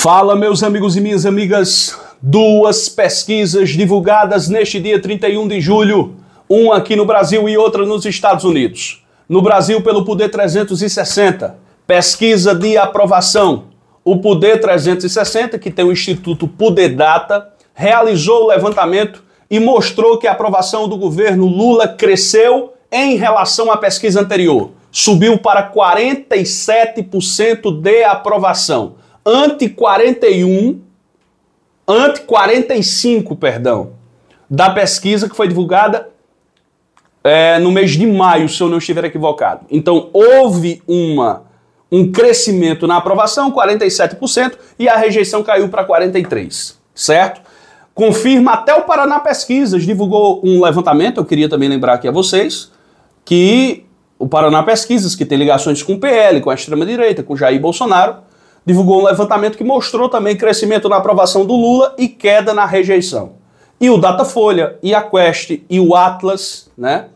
Fala, meus amigos e minhas amigas. Duas pesquisas divulgadas neste dia 31 de julho, uma aqui no Brasil e outra nos Estados Unidos. No Brasil, pelo Poder 360, pesquisa de aprovação. O Poder 360, que tem o Instituto Poder Data, realizou o levantamento e mostrou que a aprovação do governo Lula cresceu em relação à pesquisa anterior. Subiu para 47% de aprovação anti-41, anti-45, perdão, da pesquisa que foi divulgada é, no mês de maio, se eu não estiver equivocado. Então, houve uma, um crescimento na aprovação, 47%, e a rejeição caiu para 43%, certo? Confirma até o Paraná Pesquisas, divulgou um levantamento, eu queria também lembrar aqui a vocês, que o Paraná Pesquisas, que tem ligações com o PL, com a extrema-direita, com Jair Bolsonaro, divulgou um levantamento que mostrou também crescimento na aprovação do Lula e queda na rejeição. E o Datafolha, e a Quest, e o Atlas, né?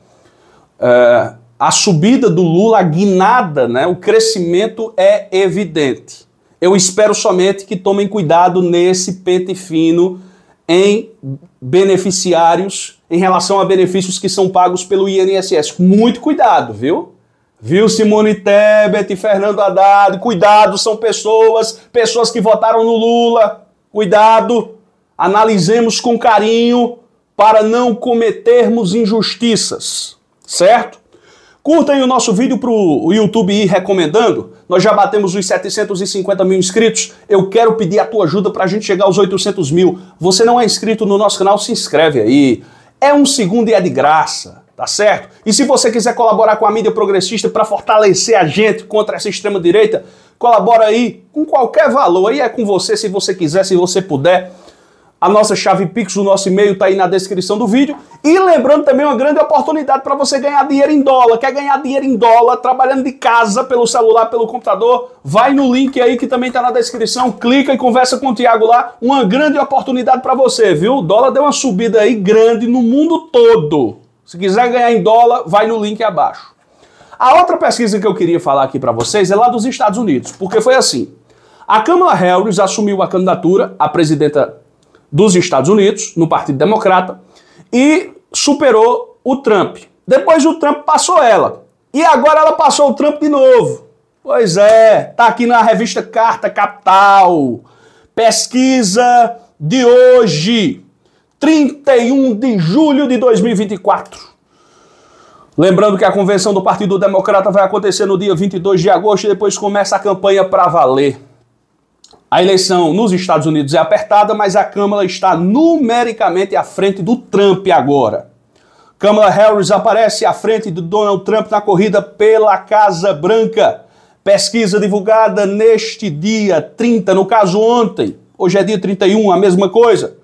É, a subida do Lula, a guinada, né? o crescimento é evidente. Eu espero somente que tomem cuidado nesse pente fino em beneficiários, em relação a benefícios que são pagos pelo INSS. Muito cuidado, viu? Viu, Simone Tebet, Fernando Haddad, cuidado, são pessoas, pessoas que votaram no Lula, cuidado, analisemos com carinho para não cometermos injustiças, certo? Curtem o nosso vídeo para o YouTube ir recomendando. Nós já batemos os 750 mil inscritos. Eu quero pedir a tua ajuda para a gente chegar aos 800 mil. Você não é inscrito no nosso canal? Se inscreve aí. É um segundo e é de graça tá certo? E se você quiser colaborar com a mídia progressista para fortalecer a gente contra essa extrema direita, colabora aí com qualquer valor. Aí é com você, se você quiser, se você puder. A nossa chave Pix, o nosso e-mail tá aí na descrição do vídeo. E lembrando também uma grande oportunidade para você ganhar dinheiro em dólar. Quer ganhar dinheiro em dólar trabalhando de casa, pelo celular, pelo computador? Vai no link aí que também tá na descrição, clica e conversa com o Tiago lá. Uma grande oportunidade para você, viu? O dólar deu uma subida aí grande no mundo todo. Se quiser ganhar em dólar, vai no link abaixo. A outra pesquisa que eu queria falar aqui para vocês é lá dos Estados Unidos, porque foi assim. A Kamala Harris assumiu a candidatura à presidenta dos Estados Unidos, no Partido Democrata, e superou o Trump. Depois o Trump passou ela. E agora ela passou o Trump de novo. Pois é, tá aqui na revista Carta Capital. Pesquisa de hoje. 31 de julho de 2024. Lembrando que a convenção do Partido Democrata vai acontecer no dia 22 de agosto e depois começa a campanha para valer. A eleição nos Estados Unidos é apertada, mas a Câmara está numericamente à frente do Trump agora. Kamala Harris aparece à frente de Donald Trump na corrida pela Casa Branca. Pesquisa divulgada neste dia 30, no caso ontem. Hoje é dia 31, a mesma coisa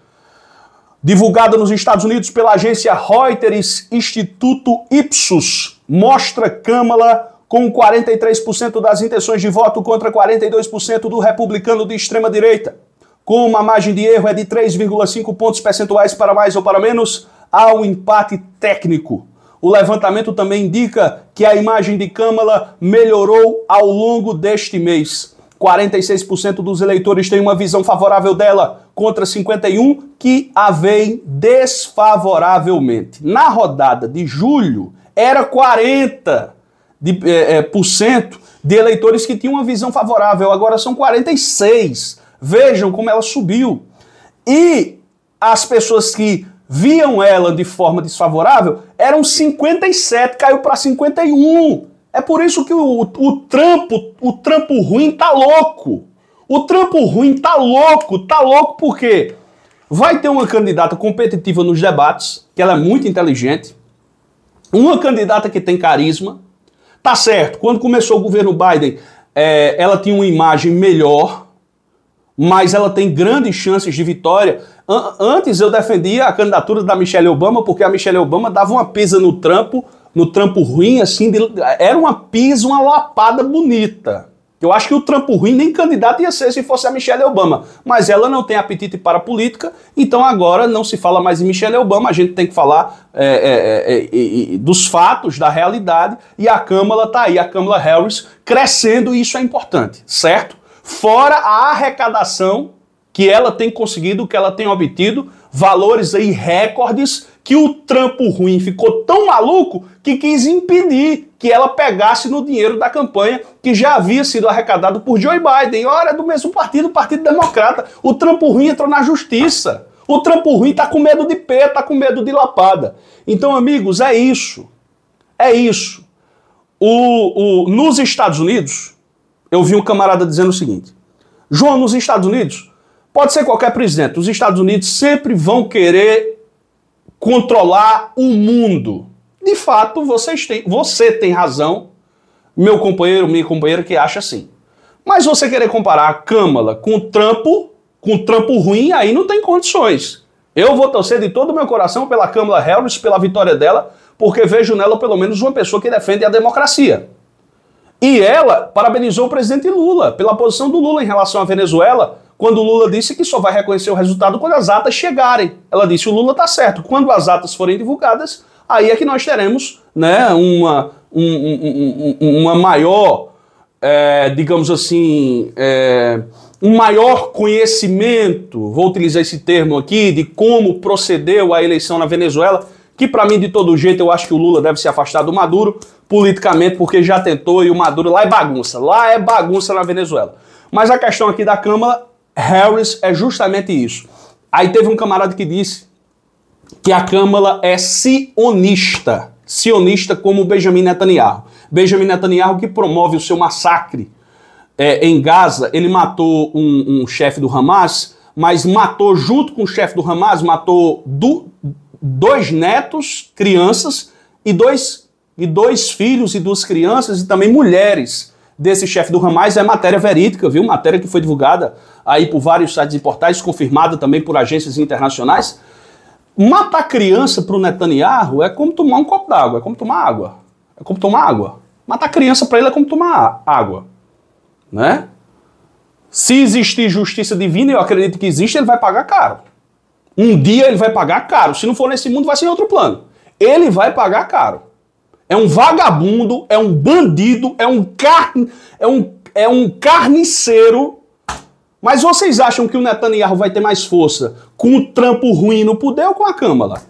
divulgada nos Estados Unidos pela agência Reuters Instituto Ipsos, mostra Câmara com 43% das intenções de voto contra 42% do republicano de extrema direita. Como a margem de erro é de 3,5 pontos percentuais para mais ou para menos, há um empate técnico. O levantamento também indica que a imagem de Câmara melhorou ao longo deste mês. 46% dos eleitores têm uma visão favorável dela, contra 51 que a veem desfavoravelmente. Na rodada de julho, era 40% de, é, é, por cento de eleitores que tinham uma visão favorável, agora são 46%. Vejam como ela subiu. E as pessoas que viam ela de forma desfavorável eram 57, caiu para 51. É por isso que o, o trampo, o trampo ruim tá louco. O trampo ruim tá louco, tá louco por quê? Vai ter uma candidata competitiva nos debates, que ela é muito inteligente, uma candidata que tem carisma. Tá certo, quando começou o governo Biden, é, ela tinha uma imagem melhor, mas ela tem grandes chances de vitória. An antes eu defendia a candidatura da Michelle Obama, porque a Michelle Obama dava uma pisa no trampo, no trampo ruim, assim, de, era uma pisa, uma lapada bonita. Eu acho que o trampo ruim nem candidato ia ser se fosse a Michelle Obama. Mas ela não tem apetite para política, então agora não se fala mais em Michelle Obama, a gente tem que falar é, é, é, é dos fatos, da realidade, e a Câmara está aí, a Câmara Harris crescendo, e isso é importante, certo? Fora a arrecadação que ela tem conseguido, que ela tem obtido, valores aí recordes que o trampo ruim ficou tão maluco que quis impedir que ela pegasse no dinheiro da campanha que já havia sido arrecadado por Joe Biden. Ora, do mesmo partido, o Partido Democrata. O trampo ruim entrou na justiça. O trampo ruim tá com medo de pé, tá com medo de lapada. Então, amigos, é isso. É isso. O, o, nos Estados Unidos, eu vi um camarada dizendo o seguinte: João, nos Estados Unidos, pode ser qualquer presidente, os Estados Unidos sempre vão querer controlar o mundo. De fato, vocês têm, você tem razão, meu companheiro, minha companheira, que acha assim. Mas você querer comparar a Câmara com trampo, com trampo ruim, aí não tem condições. Eu vou torcer de todo o meu coração pela Câmara Harris, pela vitória dela, porque vejo nela pelo menos uma pessoa que defende a democracia. E ela parabenizou o presidente Lula pela posição do Lula em relação à Venezuela, quando o Lula disse que só vai reconhecer o resultado quando as atas chegarem. Ela disse: o Lula está certo. Quando as atas forem divulgadas, aí é que nós teremos né, uma, um, um, uma maior, é, digamos assim, é, um maior conhecimento, vou utilizar esse termo aqui, de como procedeu a eleição na Venezuela, que para mim, de todo jeito, eu acho que o Lula deve se afastar do Maduro politicamente, porque já tentou e o Maduro lá é bagunça. Lá é bagunça na Venezuela. Mas a questão aqui da Câmara Harris é justamente isso. Aí teve um camarada que disse que a Câmara é sionista, sionista como Benjamin Netanyahu. Benjamin Netanyahu que promove o seu massacre é, em Gaza, ele matou um, um chefe do Hamas, mas matou junto com o chefe do Hamas, matou do, dois netos, crianças, e dois, e dois filhos e duas crianças, e também mulheres desse chefe do Hamas, é matéria verídica, viu? Matéria que foi divulgada aí por vários sites e portais, confirmada também por agências internacionais. Matar criança para o Netanyahu é como tomar um copo d'água, é como tomar água. É como tomar água. Matar criança para ele é como tomar água. Né? Se existir justiça divina, eu acredito que existe, ele vai pagar caro. Um dia ele vai pagar caro. Se não for nesse mundo, vai ser em outro plano. Ele vai pagar caro. É um vagabundo, é um bandido, é um carne, é um, é um carniceiro mas vocês acham que o Netanyahu vai ter mais força com o trampo ruim no poder ou com a Câmara?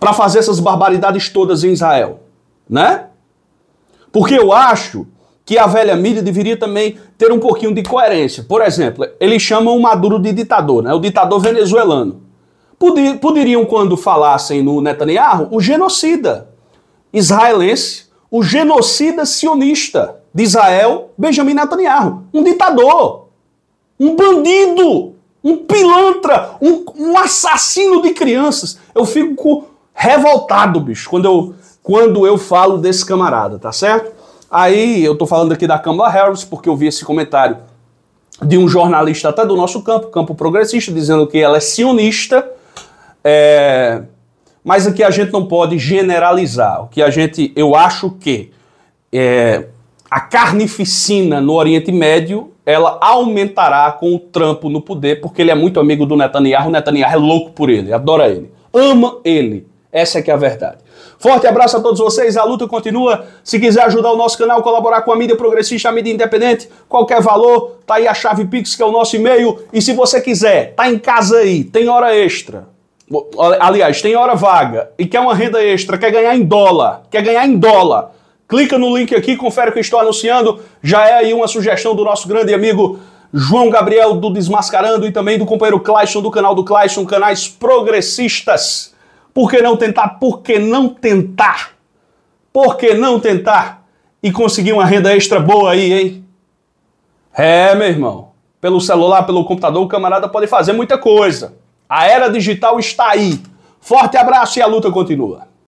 Para fazer essas barbaridades todas em Israel, né? Porque eu acho que a velha mídia deveria também ter um pouquinho de coerência. Por exemplo, eles chamam o Maduro de ditador, né? O ditador venezuelano. Poderiam, quando falassem no Netanyahu, o genocida israelense, o genocida sionista de Israel, Benjamin Netanyahu, um ditador um bandido, um pilantra, um, um assassino de crianças. Eu fico revoltado, bicho, quando eu, quando eu falo desse camarada, tá certo? Aí eu tô falando aqui da Câmara Harris, porque eu vi esse comentário de um jornalista até do nosso campo, campo progressista, dizendo que ela é sionista, é... mas aqui a gente não pode generalizar. O que a gente, eu acho que é... a carnificina no Oriente Médio ela aumentará com o Trump no poder, porque ele é muito amigo do Netanyahu. O Netanyahu é louco por ele, adora ele, ama ele. Essa é que é a verdade. Forte abraço a todos vocês, a luta continua. Se quiser ajudar o nosso canal, colaborar com a mídia progressista, a mídia independente, qualquer valor, tá aí a chave Pix, que é o nosso e-mail. E se você quiser, tá em casa aí, tem hora extra. Aliás, tem hora vaga e quer uma renda extra, quer ganhar em dólar, quer ganhar em dólar. Clica no link aqui, confere o que estou anunciando. Já é aí uma sugestão do nosso grande amigo João Gabriel do Desmascarando e também do companheiro Clayson do canal do Clayson, canais progressistas. Por que não tentar? Por que não tentar? Por que não tentar e conseguir uma renda extra boa aí, hein? É, meu irmão. Pelo celular, pelo computador, o camarada pode fazer muita coisa. A era digital está aí. Forte abraço e a luta continua.